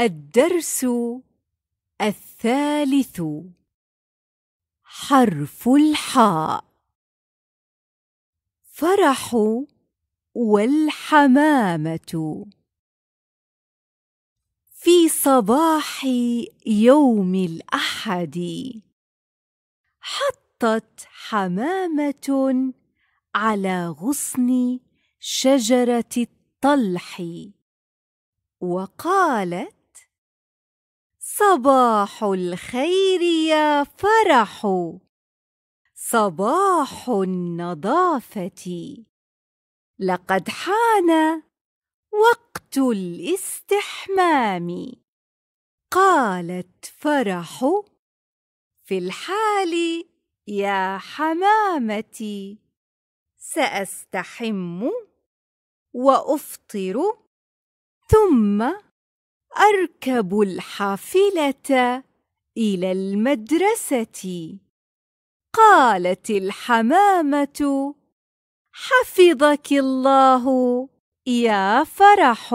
الدرس الثالث حرف الحاء فرح والحمامة في صباح يوم الأحد حطت حمامة على غصن شجرة الطلح وقالت صباح الخير يا فرح صباح النظافه لقد حان وقت الاستحمام قالت فرح في الحال يا حمامتي ساستحم وافطر ثم أركب الحافلة إلى المدرسة قالت الحمامة حفظك الله يا فرح